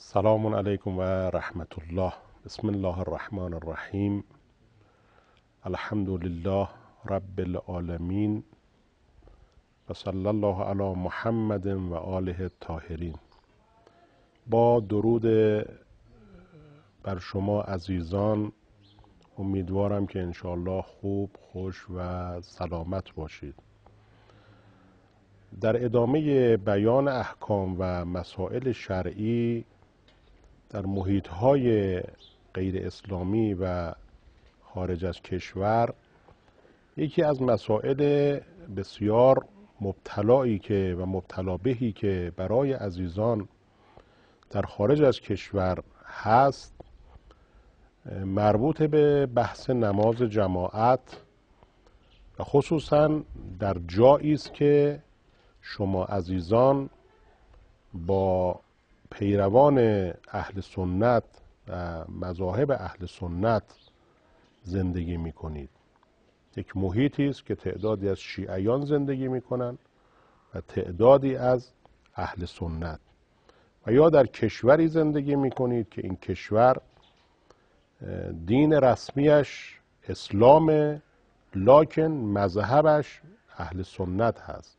سلام علیکم و رحمت الله بسم الله الرحمن الرحیم الحمد لله رب العالمین و صلی الله علی محمد و آله الطاهرین با درود بر شما عزیزان امیدوارم که انشاءالله خوب خوش و سلامت باشید در ادامه بیان احکام و مسائل شرعی در محیط های غیر اسلامی و خارج از کشور یکی از مسائل بسیار مبتلایی که و مبتلا بهی که برای عزیزان در خارج از کشور هست مربوط به بحث نماز جماعت و خصوصا در جایی است که شما عزیزان با پیروان اهل سنت و مذاهب اهل سنت زندگی می کنید یک محیطی است که تعدادی از شیعیان زندگی می کنند و تعدادی از اهل سنت و یا در کشوری زندگی می کنید که این کشور دین رسمیش اسلام لاکن مذهبش اهل سنت هست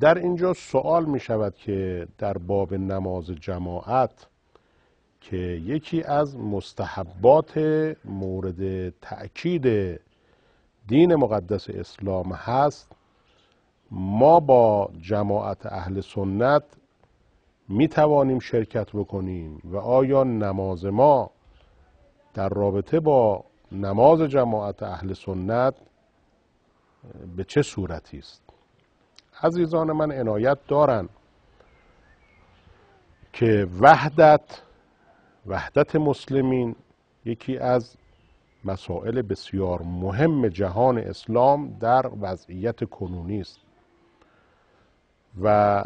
در اینجا سوال می شود که در باب نماز جماعت که یکی از مستحبات مورد تأکید دین مقدس اسلام هست ما با جماعت اهل سنت می توانیم شرکت بکنیم و آیا نماز ما در رابطه با نماز جماعت اهل سنت به چه صورتی است عزیزان من عنایت دارن که وحدت وحدت مسلمین یکی از مسائل بسیار مهم جهان اسلام در وضعیت کنونی است و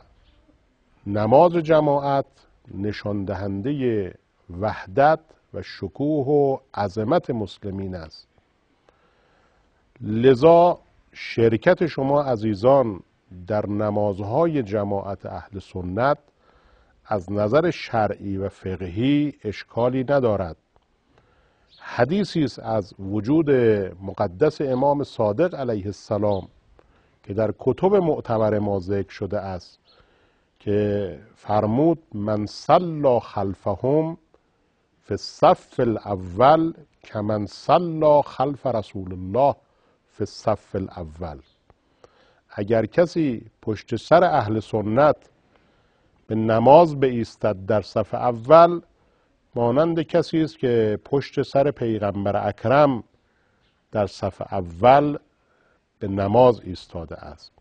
نماز جماعت نشان دهنده وحدت و شکوه و عظمت مسلمین است لذا شرکت شما عزیزان در نمازهای جماعت اهل سنت از نظر شرعی و فقهی اشکالی ندارد حدیثی است از وجود مقدس امام صادق علیه السلام که در کتب معتبر ما ذکر شده است که فرمود من صلا خلفهم فی الصف الاول که من صلا خلف رسول الله فی الصف الاول اگر کسی پشت سر اهل سنت به نماز ایستد در صف اول مانند کسی است که پشت سر پیغمبر اکرم در صف اول به نماز ایستاده است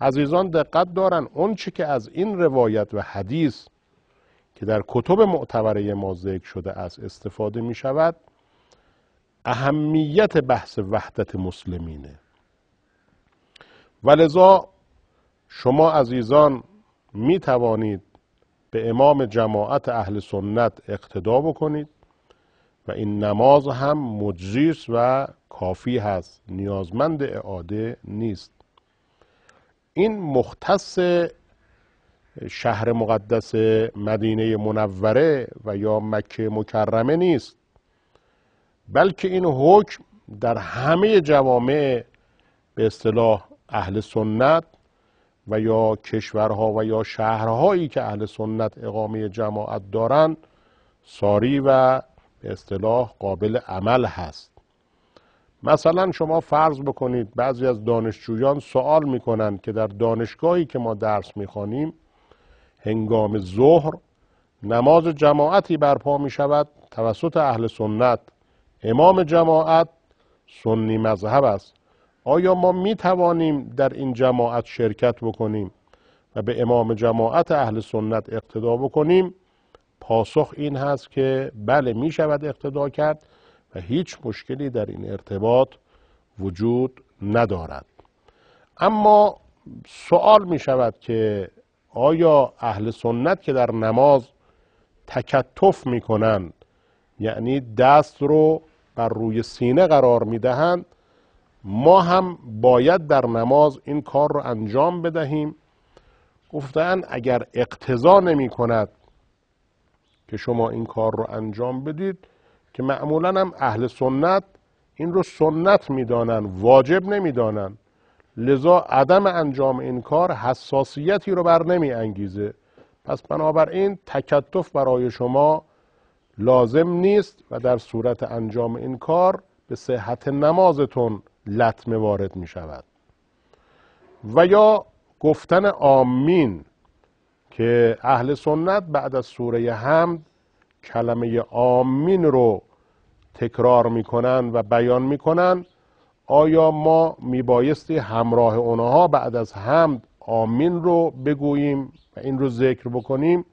عزیزان دقت دارن اون چی که از این روایت و حدیث که در کتب معتبره ما ذکر شده است استفاده می شود اهمیت بحث وحدت مسلمینه ولذا شما عزیزان می توانید به امام جماعت اهل سنت اقتدا بکنید و این نماز هم مجریس و کافی هست نیازمند اعاده نیست این مختص شهر مقدس مدینه منوره و یا مکه مکرمه نیست بلکه این حکم در همه جوامع به اصطلاح اهل سنت و یا کشورها و یا شهرهایی که اهل سنت اقامه جماعت دارند ساری و به اصطلاح قابل عمل هست مثلا شما فرض بکنید بعضی از دانشجویان سوال میکنند که در دانشگاهی که ما درس میخوانیم هنگام ظهر نماز جماعتی برپا می شود توسط اهل سنت امام جماعت سنی مذهب است آیا ما می توانیم در این جماعت شرکت بکنیم و به امام جماعت اهل سنت اقتدا بکنیم پاسخ این هست که بله می شود اقتدا کرد و هیچ مشکلی در این ارتباط وجود ندارد اما سوال می شود که آیا اهل سنت که در نماز تکتف می کنند یعنی دست رو بر روی سینه قرار می دهند ما هم باید در نماز این کار رو انجام بدهیم گفتن اگر اقتضا نمی کند که شما این کار رو انجام بدید که معمولا هم اهل سنت این رو سنت میدانن واجب نمیدانن لذا عدم انجام این کار حساسیتی رو بر نمی انگیزه پس بنابراین تکتف برای شما لازم نیست و در صورت انجام این کار به صحت نمازتون لطمه وارد می شود و یا گفتن آمین که اهل سنت بعد از سوره حمد کلمه آمین رو تکرار کنند و بیان میکنن آیا ما می بایستی همراه اونها بعد از حمد آمین رو بگوییم و این رو ذکر بکنیم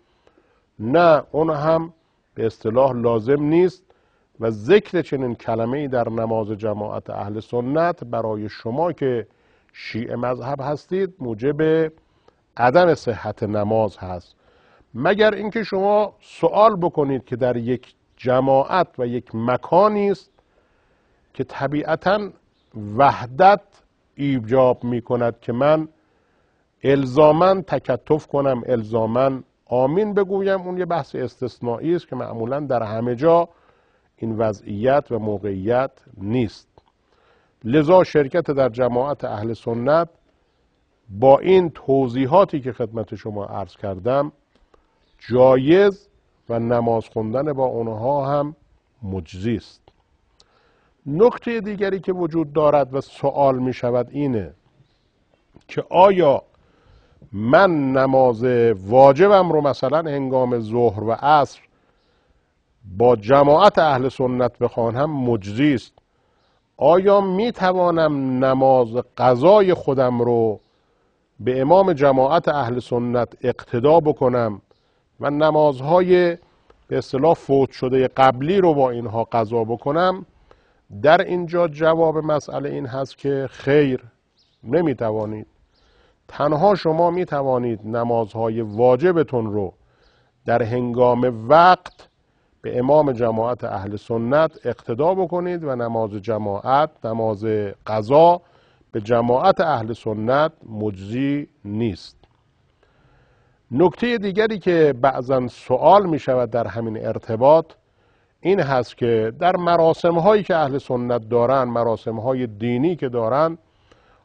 نه اون هم به اصطلاح لازم نیست و ذکر چنین کلمه ای در نماز جماعت اهل سنت برای شما که شیعه مذهب هستید موجب عدم صحت نماز هست مگر اینکه شما سوال بکنید که در یک جماعت و یک مکانی است که طبیعتا وحدت ایجاب می کند که من الزامن تکتف کنم الزامن آمین بگویم اون یه بحث استثنایی است که معمولا در همه جا این وضعیت و موقعیت نیست لذا شرکت در جماعت اهل سنت با این توضیحاتی که خدمت شما عرض کردم جایز و نماز خوندن با اونها هم مجزی است نکته دیگری که وجود دارد و سوال می شود اینه که آیا من نماز واجبم رو مثلا هنگام ظهر و عصر با جماعت اهل سنت بخوانم مجزی است آیا می توانم نماز قضای خودم رو به امام جماعت اهل سنت اقتدا بکنم و نمازهای به اصطلاح فوت شده قبلی رو با اینها قضا بکنم در اینجا جواب مسئله این هست که خیر نمی توانید تنها شما می توانید نمازهای واجبتون رو در هنگام وقت به امام جماعت اهل سنت اقتدا بکنید و نماز جماعت نماز قضا به جماعت اهل سنت مجزی نیست نکته دیگری که بعضا سوال می شود در همین ارتباط این هست که در مراسم هایی که اهل سنت دارن مراسم های دینی که دارن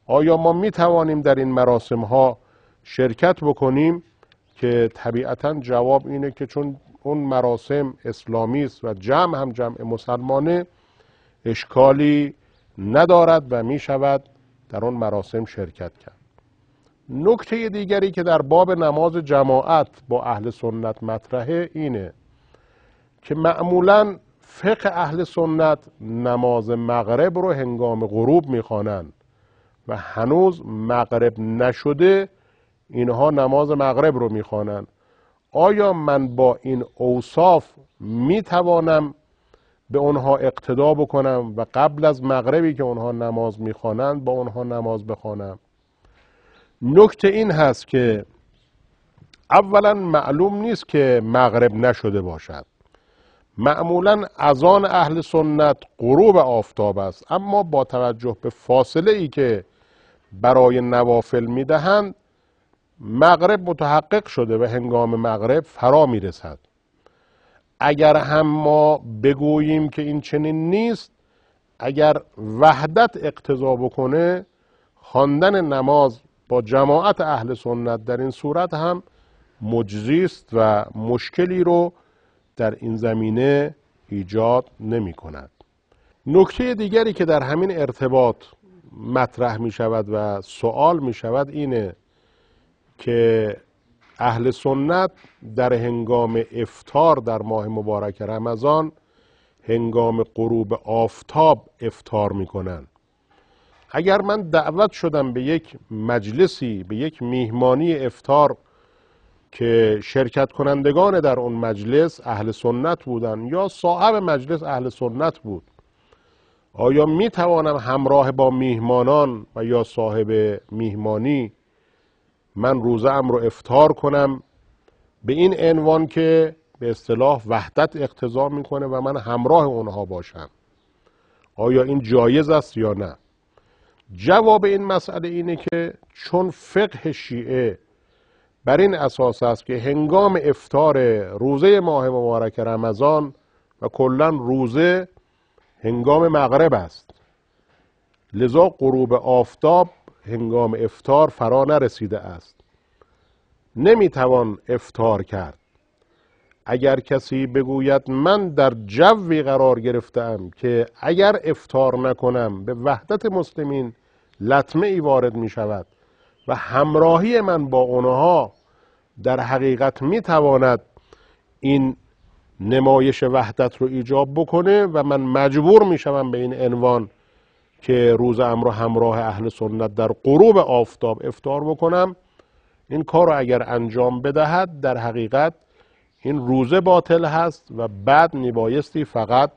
آیا ما می توانیم در این مراسم ها شرکت بکنیم که طبیعتا جواب اینه که چون اون مراسم اسلامی است و جمع هم جمع مسلمانه اشکالی ندارد و می شود در آن مراسم شرکت کرد نکته دیگری که در باب نماز جماعت با اهل سنت مطرحه اینه که معمولا فقه اهل سنت نماز مغرب رو هنگام غروب میخوانند و هنوز مغرب نشده اینها نماز مغرب رو میخوانند آیا من با این اوصاف می توانم به آنها اقتدا بکنم و قبل از مغربی که آنها نماز میخوانند با آنها نماز بخوانم نکته این هست که اولا معلوم نیست که مغرب نشده باشد معمولا اذان اهل سنت غروب آفتاب است اما با توجه به فاصله ای که برای نوافل میدهند مغرب متحقق شده و هنگام مغرب فرا رسد اگر هم ما بگوییم که این چنین نیست اگر وحدت اقتضا بکنه خواندن نماز با جماعت اهل سنت در این صورت هم مجزی است و مشکلی رو در این زمینه ایجاد نمی کند نکته دیگری که در همین ارتباط مطرح می شود و سوال می شود اینه که اهل سنت در هنگام افتار در ماه مبارک رمضان هنگام غروب آفتاب افتار میکنن اگر من دعوت شدم به یک مجلسی به یک میهمانی افتار که شرکت کنندگان در اون مجلس اهل سنت بودن یا صاحب مجلس اهل سنت بود آیا می توانم همراه با میهمانان و یا صاحب میهمانی من روزه ام رو افتار کنم به این عنوان که به اصطلاح وحدت اقتضا میکنه و من همراه اونها باشم آیا این جایز است یا نه جواب این مسئله اینه که چون فقه شیعه بر این اساس است که هنگام افتار روزه ماه مبارک رمضان و کلا روزه هنگام مغرب است لذا غروب آفتاب هنگام افتار فرا نرسیده است نمیتوان افتار کرد اگر کسی بگوید من در جوی قرار گرفتم که اگر افتار نکنم به وحدت مسلمین لطمه ای وارد می شود و همراهی من با آنها در حقیقت می تواند این نمایش وحدت رو ایجاب بکنه و من مجبور می به این عنوان که روزه رو همراه اهل سنت در غروب آفتاب افتار بکنم این کار رو اگر انجام بدهد در حقیقت این روزه باطل هست و بعد میبایستی فقط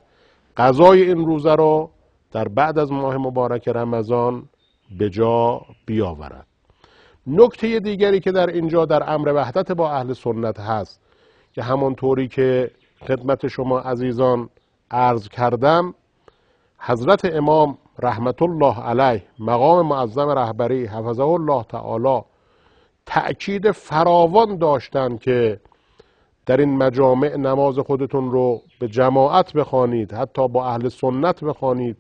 غذای این روزه رو در بعد از ماه مبارک رمضان به جا بیاورد نکته دیگری که در اینجا در امر وحدت با اهل سنت هست که همانطوری که خدمت شما عزیزان عرض کردم حضرت امام رحمت الله علیه مقام معظم رهبری حفظه الله تعالی تأکید فراوان داشتند که در این مجامع نماز خودتون رو به جماعت بخوانید حتی با اهل سنت بخوانید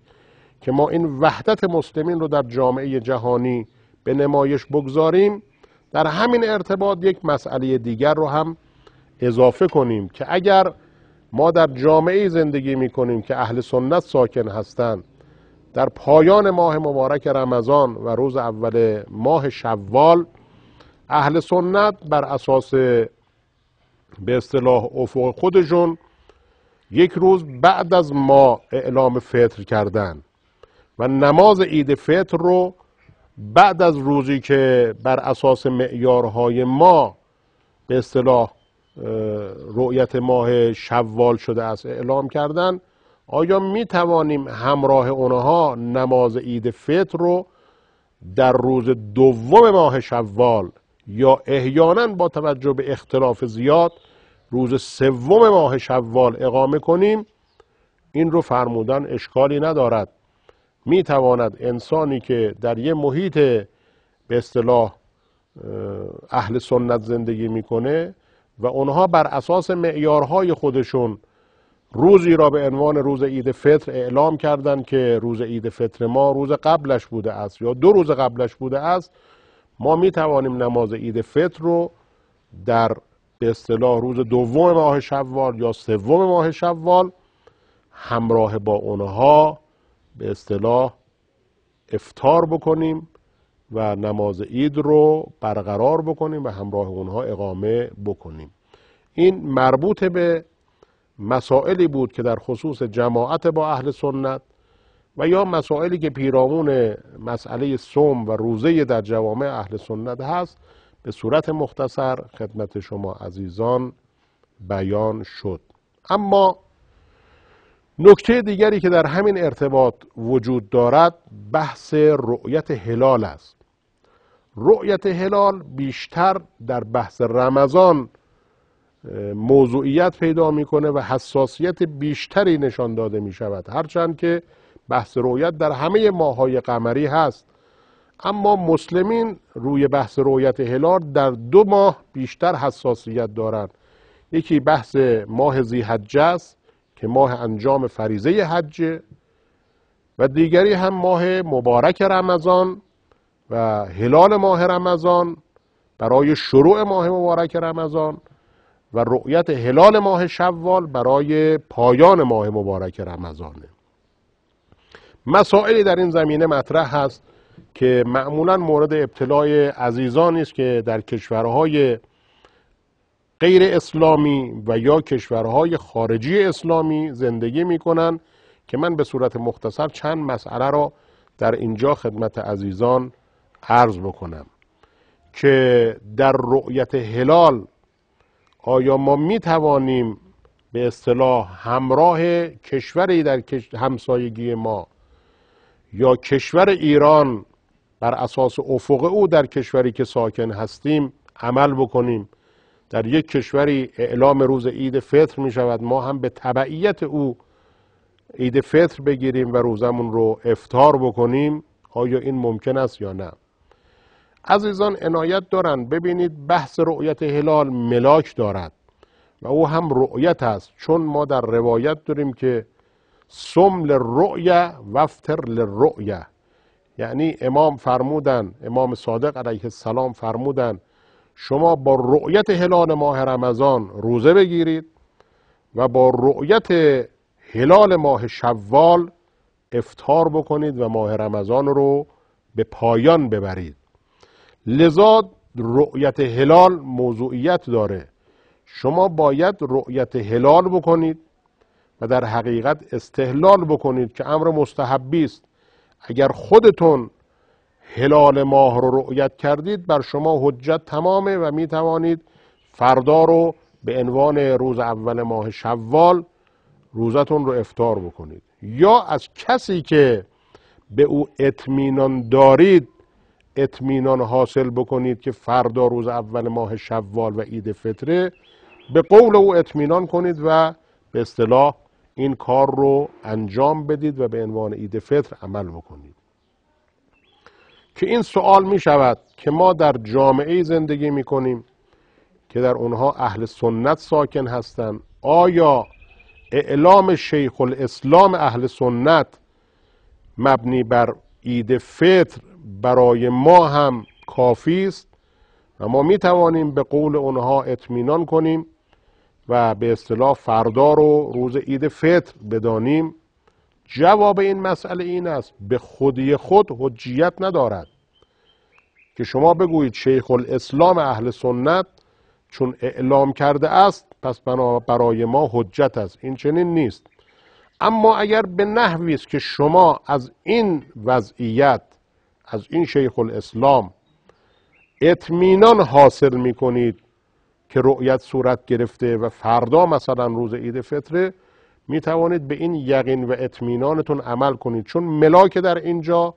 که ما این وحدت مسلمین رو در جامعه جهانی به نمایش بگذاریم در همین ارتباط یک مسئله دیگر رو هم اضافه کنیم که اگر ما در جامعه زندگی می کنیم که اهل سنت ساکن هستند در پایان ماه مبارک رمضان و روز اول ماه شوال اهل سنت بر اساس به اصطلاح افق خودشون یک روز بعد از ما اعلام فطر کردن و نماز عید فطر رو بعد از روزی که بر اساس معیارهای ما به اصطلاح رؤیت ماه شوال شده است اعلام کردن آیا می توانیم همراه اونها نماز عید فطر رو در روز دوم ماه شوال یا احیانا با توجه به اختلاف زیاد روز سوم ماه شوال اقامه کنیم این رو فرمودن اشکالی ندارد می تواند انسانی که در یه محیط به اصطلاح اهل سنت زندگی میکنه و اونها بر اساس معیارهای خودشون روزی را به عنوان روز عید فطر اعلام کردند که روز عید فطر ما روز قبلش بوده است یا دو روز قبلش بوده است ما می توانیم نماز عید فطر رو در به اصطلاح روز دوم ماه شوال یا سوم ماه شوال همراه با اونها به اصطلاح افتار بکنیم و نماز عید رو برقرار بکنیم و همراه اونها اقامه بکنیم این مربوط به مسائلی بود که در خصوص جماعت با اهل سنت و یا مسائلی که پیرامون مسئله سوم و روزه در جوامع اهل سنت هست به صورت مختصر خدمت شما عزیزان بیان شد اما نکته دیگری که در همین ارتباط وجود دارد بحث رؤیت هلال است رؤیت هلال بیشتر در بحث رمضان موضوعیت پیدا میکنه و حساسیت بیشتری نشان داده می شود هرچند که بحث رویت در همه ماهای قمری هست اما مسلمین روی بحث رویت هلال در دو ماه بیشتر حساسیت دارند یکی بحث ماه زیحجه است که ماه انجام فریزه حج و دیگری هم ماه مبارک رمضان و هلال ماه رمضان برای شروع ماه مبارک رمضان و رؤیت هلال ماه شوال برای پایان ماه مبارک رمضانه مسائلی در این زمینه مطرح هست که معمولا مورد ابتلای عزیزان است که در کشورهای غیر اسلامی و یا کشورهای خارجی اسلامی زندگی می کنند. که من به صورت مختصر چند مسئله را در اینجا خدمت عزیزان عرض بکنم که در رؤیت هلال آیا ما می توانیم به اصطلاح همراه کشوری در همسایگی ما یا کشور ایران بر اساس افق او در کشوری که ساکن هستیم عمل بکنیم در یک کشوری اعلام روز عید فطر می شود ما هم به تبعیت او عید فطر بگیریم و روزمون رو افتار بکنیم آیا این ممکن است یا نه عزیزان عنایت دارند ببینید بحث رؤیت هلال ملاک دارد و او هم رؤیت است چون ما در روایت داریم که سم لرؤیه وفتر لرؤیه یعنی امام فرمودن امام صادق علیه السلام فرمودن شما با رؤیت هلال ماه رمضان روزه بگیرید و با رؤیت هلال ماه شوال افتار بکنید و ماه رمضان رو به پایان ببرید لذا رؤیت هلال موضوعیت داره شما باید رؤیت هلال بکنید و در حقیقت استهلال بکنید که امر مستحبی است اگر خودتون هلال ماه رو رؤیت کردید بر شما حجت تمامه و می توانید فردا رو به عنوان روز اول ماه شوال روزتون رو افطار بکنید یا از کسی که به او اطمینان دارید اطمینان حاصل بکنید که فردا روز اول ماه شوال و عید فطره به قول او اطمینان کنید و به اصطلاح این کار رو انجام بدید و به عنوان عید فطر عمل بکنید که این سوال می شود که ما در جامعه زندگی می کنیم که در اونها اهل سنت ساکن هستند آیا اعلام شیخ الاسلام اهل سنت مبنی بر عید فطر برای ما هم کافی است و ما می توانیم به قول اونها اطمینان کنیم و به اصطلاح فردا رو روز عید فطر بدانیم جواب این مسئله این است به خودی خود حجیت ندارد که شما بگویید شیخ الاسلام اهل سنت چون اعلام کرده است پس برای ما حجت است این چنین نیست اما اگر به نحوی است که شما از این وضعیت از این شیخ الاسلام اطمینان حاصل میکنید که رؤیت صورت گرفته و فردا مثلا روز عید فطره می توانید به این یقین و اطمینانتون عمل کنید چون ملاک در اینجا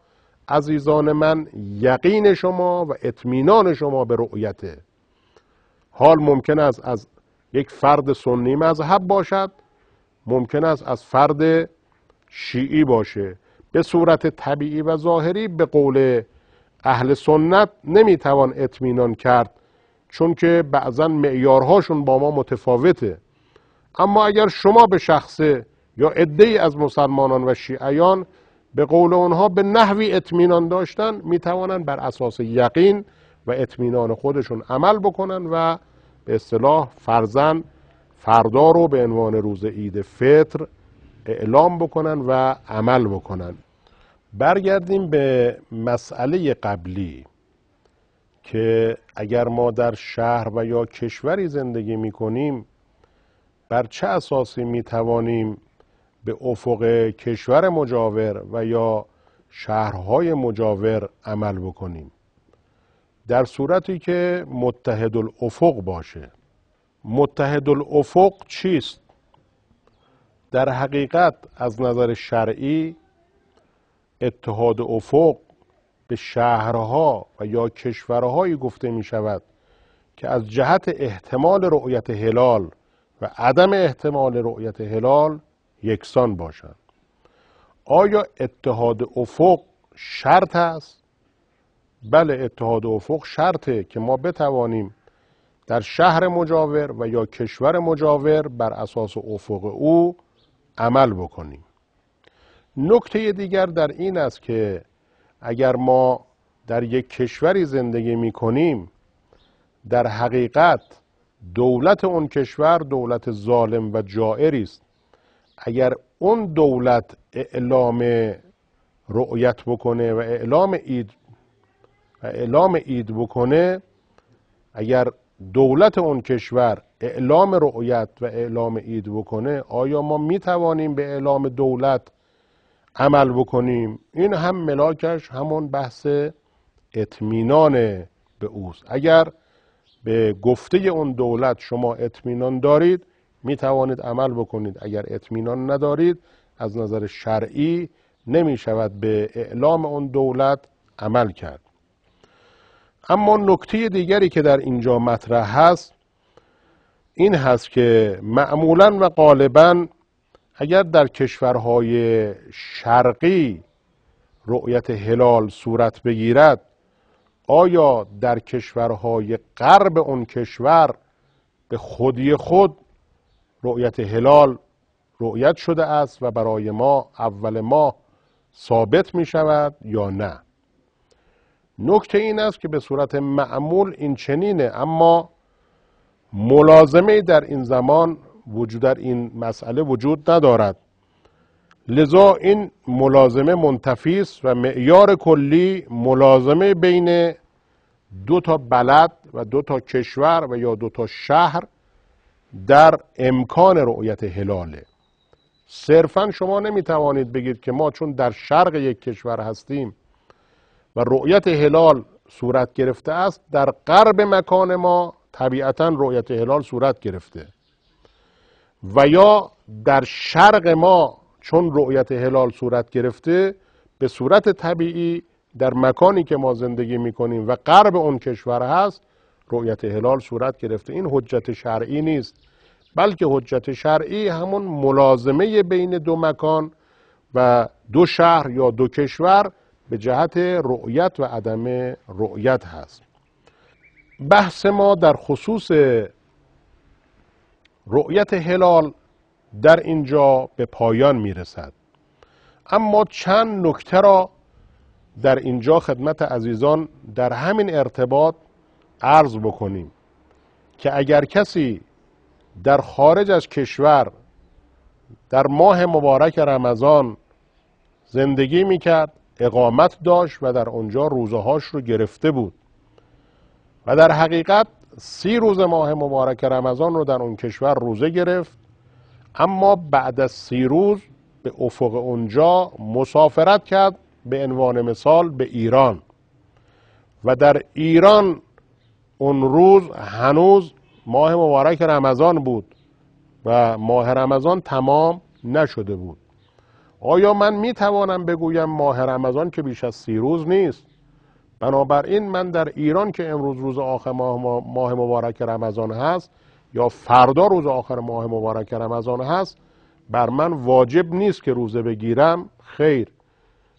عزیزان من یقین شما و اطمینان شما به رؤیته حال ممکن است از یک فرد سنی مذهب باشد ممکن است از فرد شیعی باشه به صورت طبیعی و ظاهری به قول اهل سنت نمیتوان اطمینان کرد چون که بعضا معیارهاشون با ما متفاوته اما اگر شما به شخصه یا عده از مسلمانان و شیعیان به قول اونها به نحوی اطمینان داشتن میتوانند بر اساس یقین و اطمینان خودشون عمل بکنن و به اصطلاح فرزن فردا رو به عنوان روز عید فطر اعلام بکنن و عمل بکنن برگردیم به مسئله قبلی که اگر ما در شهر و یا کشوری زندگی می کنیم بر چه اساسی می توانیم به افق کشور مجاور و یا شهرهای مجاور عمل بکنیم در صورتی که متحد الافق باشه متحد الافق چیست؟ در حقیقت از نظر شرعی اتحاد افق به شهرها و یا کشورهایی گفته می شود که از جهت احتمال رؤیت هلال و عدم احتمال رؤیت هلال یکسان باشند آیا اتحاد افق شرط است بله اتحاد افق شرطه که ما بتوانیم در شهر مجاور و یا کشور مجاور بر اساس افق او عمل بکنیم نکته دیگر در این است که اگر ما در یک کشوری زندگی می کنیم در حقیقت دولت اون کشور دولت ظالم و جائری است اگر اون دولت اعلام رؤیت بکنه و اعلام اید و اعلام اید بکنه اگر دولت اون کشور اعلام رؤیت و اعلام اید بکنه آیا ما می توانیم به اعلام دولت عمل بکنیم این هم ملاکش همون بحث اطمینان به اوست اگر به گفته اون دولت شما اطمینان دارید می توانید عمل بکنید اگر اطمینان ندارید از نظر شرعی نمی شود به اعلام اون دولت عمل کرد اما نکته دیگری که در اینجا مطرح هست این هست که معمولا و غالبا اگر در کشورهای شرقی رؤیت هلال صورت بگیرد آیا در کشورهای غرب اون کشور به خودی خود رؤیت هلال رؤیت شده است و برای ما اول ماه ثابت می شود یا نه نکته این است که به صورت معمول این چنینه اما ملازمه در این زمان وجود در این مسئله وجود ندارد لذا این ملازمه منتفی است و معیار کلی ملازمه بین دو تا بلد و دو تا کشور و یا دو تا شهر در امکان رؤیت هلاله صرفا شما نمیتوانید بگید که ما چون در شرق یک کشور هستیم و رؤیت هلال صورت گرفته است در غرب مکان ما طبیعتا رؤیت هلال صورت گرفته و یا در شرق ما چون رؤیت هلال صورت گرفته به صورت طبیعی در مکانی که ما زندگی میکنیم و غرب اون کشور هست رؤیت هلال صورت گرفته این حجت شرعی نیست بلکه حجت شرعی همون ملازمه بین دو مکان و دو شهر یا دو کشور به جهت رؤیت و عدم رؤیت هست بحث ما در خصوص رؤیت هلال در اینجا به پایان میرسد اما چند نکته را در اینجا خدمت عزیزان در همین ارتباط عرض بکنیم که اگر کسی در خارج از کشور در ماه مبارک رمضان زندگی میکرد اقامت داشت و در آنجا روزه هاش رو گرفته بود و در حقیقت سی روز ماه مبارک رمضان رو در اون کشور روزه گرفت اما بعد از سی روز به افق اونجا مسافرت کرد به عنوان مثال به ایران و در ایران اون روز هنوز ماه مبارک رمضان بود و ماه رمضان تمام نشده بود آیا من می توانم بگویم ماه رمضان که بیش از سی روز نیست بنابراین من در ایران که امروز روز آخر ماه, ماه مبارک رمضان هست یا فردا روز آخر ماه مبارک رمضان هست بر من واجب نیست که روزه بگیرم خیر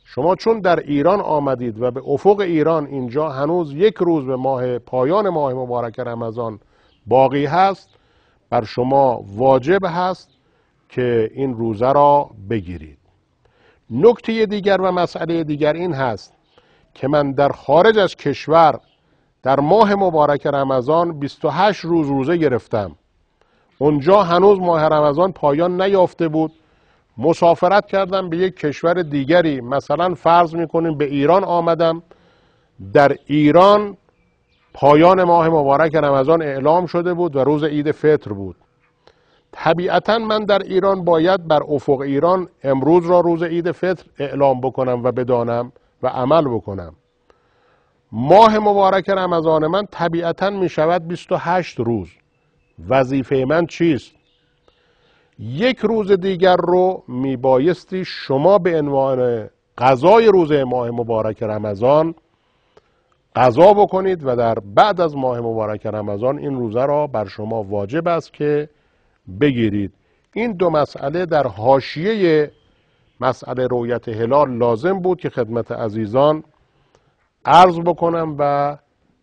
شما چون در ایران آمدید و به افق ایران اینجا هنوز یک روز به ماه پایان ماه مبارک رمضان باقی هست بر شما واجب هست که این روزه را بگیرید نکته دیگر و مسئله دیگر این هست که من در خارج از کشور در ماه مبارک رمضان 28 روز روزه گرفتم اونجا هنوز ماه رمضان پایان نیافته بود مسافرت کردم به یک کشور دیگری مثلا فرض میکنیم به ایران آمدم در ایران پایان ماه مبارک رمضان اعلام شده بود و روز عید فطر بود طبیعتا من در ایران باید بر افق ایران امروز را روز عید فطر اعلام بکنم و بدانم و عمل بکنم ماه مبارک رمضان من طبیعتا می شود 28 روز وظیفه من چیست یک روز دیگر رو می بایستی شما به عنوان قضای روز ماه مبارک رمضان غذا بکنید و در بعد از ماه مبارک رمضان این روزه را بر شما واجب است که بگیرید این دو مسئله در حاشیه مسئله رویت هلال لازم بود که خدمت عزیزان عرض بکنم و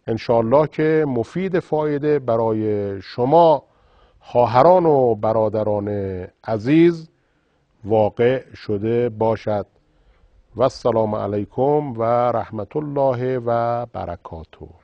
انشالله که مفید فایده برای شما خواهران و برادران عزیز واقع شده باشد و السلام علیکم و رحمت الله و برکاته